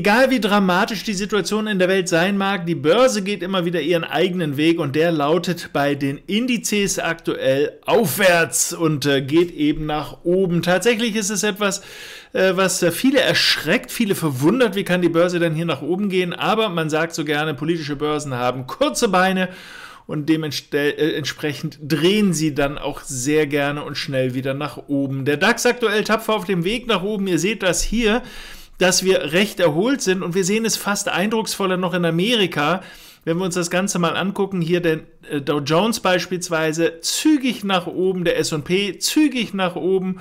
Egal wie dramatisch die Situation in der Welt sein mag, die Börse geht immer wieder ihren eigenen Weg und der lautet bei den Indizes aktuell aufwärts und äh, geht eben nach oben. Tatsächlich ist es etwas, äh, was äh, viele erschreckt, viele verwundert, wie kann die Börse denn hier nach oben gehen, aber man sagt so gerne, politische Börsen haben kurze Beine und dementsprechend äh, drehen sie dann auch sehr gerne und schnell wieder nach oben. Der DAX aktuell tapfer auf dem Weg nach oben, ihr seht das hier dass wir recht erholt sind und wir sehen es fast eindrucksvoller noch in Amerika. Wenn wir uns das Ganze mal angucken, hier der äh, Dow Jones beispielsweise zügig nach oben, der SP zügig nach oben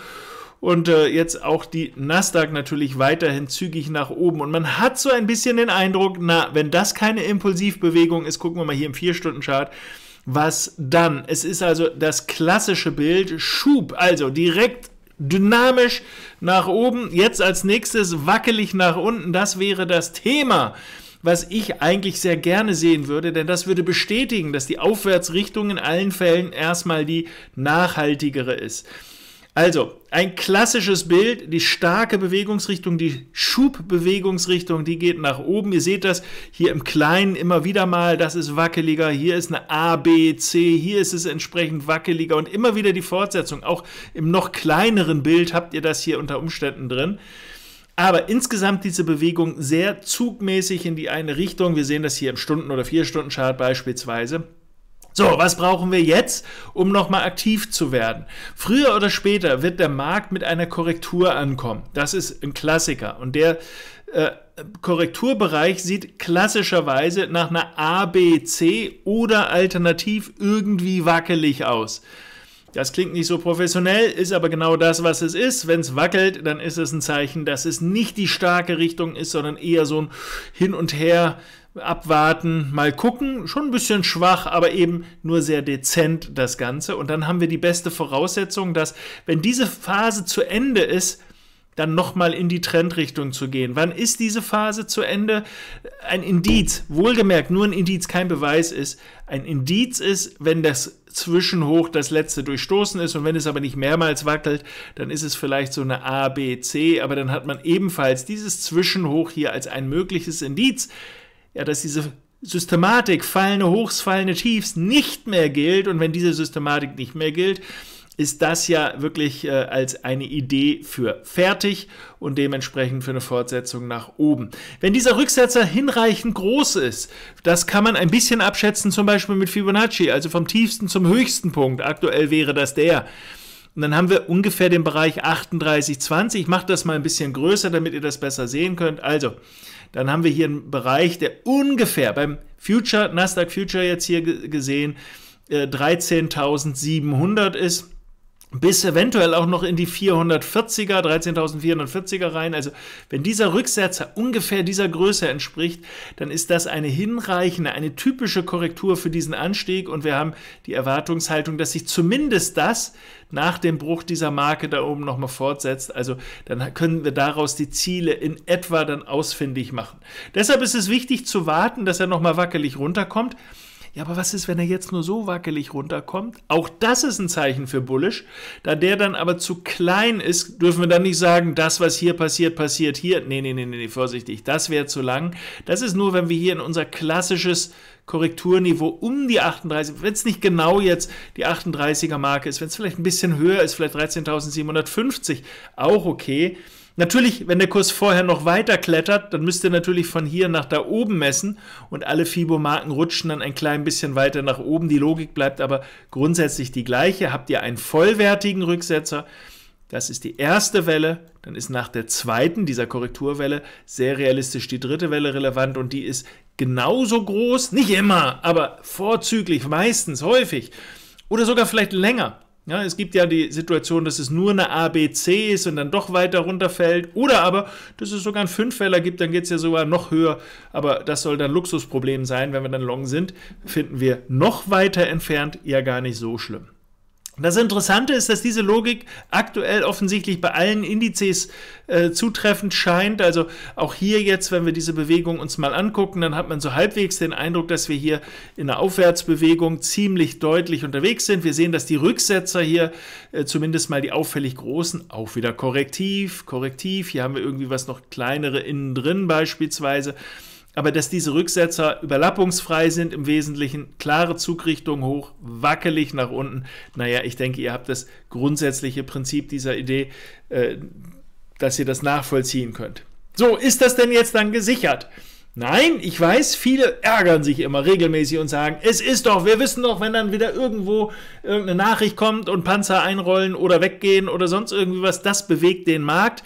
und äh, jetzt auch die Nasdaq natürlich weiterhin zügig nach oben. Und man hat so ein bisschen den Eindruck, na, wenn das keine Impulsivbewegung ist, gucken wir mal hier im 4-Stunden-Chart, was dann? Es ist also das klassische Bild, Schub, also direkt dynamisch nach oben. Jetzt als nächstes wackelig nach unten. Das wäre das Thema was ich eigentlich sehr gerne sehen würde, denn das würde bestätigen, dass die Aufwärtsrichtung in allen Fällen erstmal die nachhaltigere ist. Also, ein klassisches Bild, die starke Bewegungsrichtung, die Schubbewegungsrichtung, die geht nach oben. Ihr seht das hier im Kleinen immer wieder mal, das ist wackeliger, hier ist eine A, B, C, hier ist es entsprechend wackeliger und immer wieder die Fortsetzung. Auch im noch kleineren Bild habt ihr das hier unter Umständen drin. Aber insgesamt diese Bewegung sehr zugmäßig in die eine Richtung. Wir sehen das hier im Stunden- oder Vier-Stunden-Chart beispielsweise. So, was brauchen wir jetzt, um nochmal aktiv zu werden? Früher oder später wird der Markt mit einer Korrektur ankommen. Das ist ein Klassiker. Und der äh, Korrekturbereich sieht klassischerweise nach einer A, B, C oder alternativ irgendwie wackelig aus. Das klingt nicht so professionell, ist aber genau das, was es ist. Wenn es wackelt, dann ist es ein Zeichen, dass es nicht die starke Richtung ist, sondern eher so ein Hin und Her abwarten, mal gucken. Schon ein bisschen schwach, aber eben nur sehr dezent das Ganze. Und dann haben wir die beste Voraussetzung, dass, wenn diese Phase zu Ende ist, dann nochmal in die Trendrichtung zu gehen. Wann ist diese Phase zu Ende? Ein Indiz, wohlgemerkt, nur ein Indiz, kein Beweis ist. Ein Indiz ist, wenn das Zwischenhoch das letzte durchstoßen ist und wenn es aber nicht mehrmals wackelt, dann ist es vielleicht so eine A, B, C, aber dann hat man ebenfalls dieses Zwischenhoch hier als ein mögliches Indiz ja, dass diese Systematik fallende Hochs, fallende Tiefs nicht mehr gilt. Und wenn diese Systematik nicht mehr gilt, ist das ja wirklich äh, als eine Idee für fertig und dementsprechend für eine Fortsetzung nach oben. Wenn dieser Rücksetzer hinreichend groß ist, das kann man ein bisschen abschätzen, zum Beispiel mit Fibonacci, also vom tiefsten zum höchsten Punkt. Aktuell wäre das der. Und dann haben wir ungefähr den Bereich 38, 20. Ich mache das mal ein bisschen größer, damit ihr das besser sehen könnt. Also, dann haben wir hier einen Bereich, der ungefähr beim Future, Nasdaq Future jetzt hier gesehen, 13.700 äh, ist bis eventuell auch noch in die 440er, 13.440er rein. Also wenn dieser Rücksetzer ungefähr dieser Größe entspricht, dann ist das eine hinreichende, eine typische Korrektur für diesen Anstieg und wir haben die Erwartungshaltung, dass sich zumindest das nach dem Bruch dieser Marke da oben nochmal fortsetzt. Also dann können wir daraus die Ziele in etwa dann ausfindig machen. Deshalb ist es wichtig zu warten, dass er nochmal wackelig runterkommt. Ja, aber was ist, wenn er jetzt nur so wackelig runterkommt? Auch das ist ein Zeichen für Bullish. Da der dann aber zu klein ist, dürfen wir dann nicht sagen, das, was hier passiert, passiert hier. Nee, nee, nee, nee, vorsichtig, das wäre zu lang. Das ist nur, wenn wir hier in unser klassisches Korrekturniveau um die 38, wenn es nicht genau jetzt die 38er Marke ist, wenn es vielleicht ein bisschen höher ist, vielleicht 13.750, auch okay. Natürlich, wenn der Kurs vorher noch weiter klettert, dann müsst ihr natürlich von hier nach da oben messen und alle Fibo-Marken rutschen dann ein klein bisschen weiter nach oben. Die Logik bleibt aber grundsätzlich die gleiche. Habt ihr einen vollwertigen Rücksetzer, das ist die erste Welle, dann ist nach der zweiten dieser Korrekturwelle sehr realistisch die dritte Welle relevant und die ist genauso groß, nicht immer, aber vorzüglich, meistens, häufig oder sogar vielleicht länger ja, es gibt ja die Situation, dass es nur eine ABC ist und dann doch weiter runterfällt. Oder aber, dass es sogar einen Fünffäller gibt, dann geht es ja sogar noch höher. Aber das soll dann Luxusproblem sein. Wenn wir dann long sind, finden wir noch weiter entfernt ja gar nicht so schlimm. Das Interessante ist, dass diese Logik aktuell offensichtlich bei allen Indizes äh, zutreffend scheint. Also auch hier jetzt, wenn wir diese Bewegung uns mal angucken, dann hat man so halbwegs den Eindruck, dass wir hier in einer Aufwärtsbewegung ziemlich deutlich unterwegs sind. Wir sehen, dass die Rücksetzer hier äh, zumindest mal die auffällig großen auch wieder korrektiv, korrektiv. Hier haben wir irgendwie was noch kleinere innen drin beispielsweise aber dass diese Rücksetzer überlappungsfrei sind im Wesentlichen, klare Zugrichtung hoch, wackelig nach unten. Naja, ich denke, ihr habt das grundsätzliche Prinzip dieser Idee, äh, dass ihr das nachvollziehen könnt. So, ist das denn jetzt dann gesichert? Nein, ich weiß, viele ärgern sich immer regelmäßig und sagen, es ist doch, wir wissen doch, wenn dann wieder irgendwo irgendeine Nachricht kommt und Panzer einrollen oder weggehen oder sonst irgendwie was, das bewegt den Markt.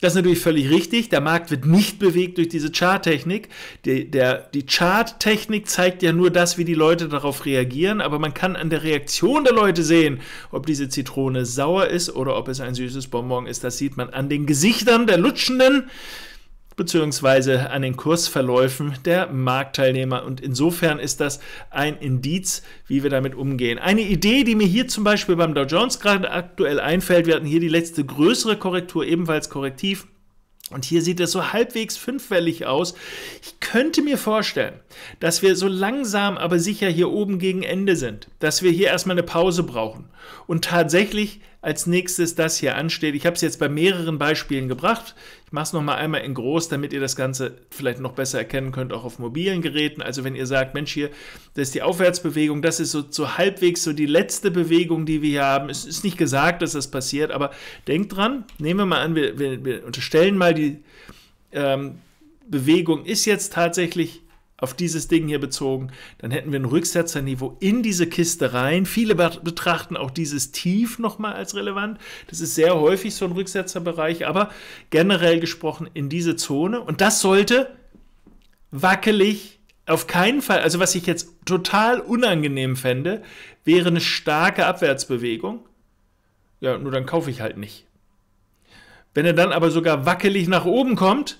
Das ist natürlich völlig richtig. Der Markt wird nicht bewegt durch diese Charttechnik. Die, der, die Charttechnik zeigt ja nur das, wie die Leute darauf reagieren, aber man kann an der Reaktion der Leute sehen, ob diese Zitrone sauer ist oder ob es ein süßes Bonbon ist. Das sieht man an den Gesichtern der Lutschenden beziehungsweise an den Kursverläufen der Marktteilnehmer. Und insofern ist das ein Indiz, wie wir damit umgehen. Eine Idee, die mir hier zum Beispiel beim Dow Jones gerade aktuell einfällt, wir hatten hier die letzte größere Korrektur, ebenfalls korrektiv. Und hier sieht es so halbwegs fünfwellig aus. Ich könnte mir vorstellen, dass wir so langsam, aber sicher hier oben gegen Ende sind, dass wir hier erstmal eine Pause brauchen und tatsächlich als nächstes das hier ansteht. Ich habe es jetzt bei mehreren Beispielen gebracht. Ich mache es nochmal einmal in groß, damit ihr das Ganze vielleicht noch besser erkennen könnt, auch auf mobilen Geräten. Also wenn ihr sagt, Mensch, hier, das ist die Aufwärtsbewegung, das ist so, so halbwegs so die letzte Bewegung, die wir hier haben. Es ist nicht gesagt, dass das passiert, aber denkt dran, nehmen wir mal an, wir, wir, wir unterstellen mal, die ähm, Bewegung ist jetzt tatsächlich auf dieses Ding hier bezogen, dann hätten wir ein Rücksetzerniveau in diese Kiste rein. Viele betrachten auch dieses Tief nochmal als relevant. Das ist sehr häufig so ein Rücksetzerbereich, aber generell gesprochen in diese Zone. Und das sollte wackelig auf keinen Fall, also was ich jetzt total unangenehm fände, wäre eine starke Abwärtsbewegung. Ja, nur dann kaufe ich halt nicht. Wenn er dann aber sogar wackelig nach oben kommt,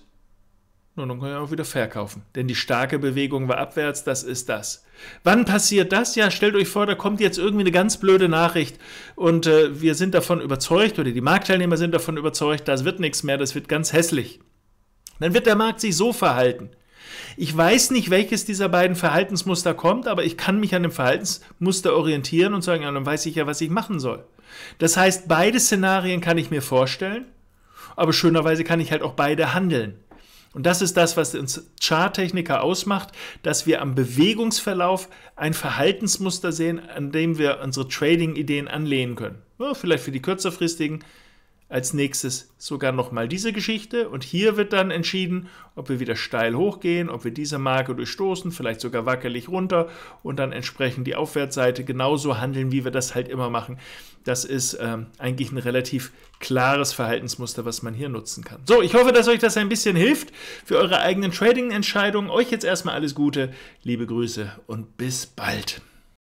nun, dann können wir auch wieder verkaufen. Denn die starke Bewegung war abwärts, das ist das. Wann passiert das? Ja, stellt euch vor, da kommt jetzt irgendwie eine ganz blöde Nachricht und äh, wir sind davon überzeugt oder die Marktteilnehmer sind davon überzeugt, das wird nichts mehr, das wird ganz hässlich. Dann wird der Markt sich so verhalten. Ich weiß nicht, welches dieser beiden Verhaltensmuster kommt, aber ich kann mich an dem Verhaltensmuster orientieren und sagen, ja, dann weiß ich ja, was ich machen soll. Das heißt, beide Szenarien kann ich mir vorstellen, aber schönerweise kann ich halt auch beide handeln. Und das ist das, was uns Charttechniker ausmacht, dass wir am Bewegungsverlauf ein Verhaltensmuster sehen, an dem wir unsere Trading-Ideen anlehnen können. Ja, vielleicht für die kürzerfristigen, als nächstes sogar nochmal diese Geschichte und hier wird dann entschieden, ob wir wieder steil hochgehen, ob wir diese Marke durchstoßen, vielleicht sogar wackelig runter und dann entsprechend die Aufwärtsseite genauso handeln, wie wir das halt immer machen. Das ist ähm, eigentlich ein relativ klares Verhaltensmuster, was man hier nutzen kann. So, ich hoffe, dass euch das ein bisschen hilft für eure eigenen Trading-Entscheidungen. Euch jetzt erstmal alles Gute, liebe Grüße und bis bald.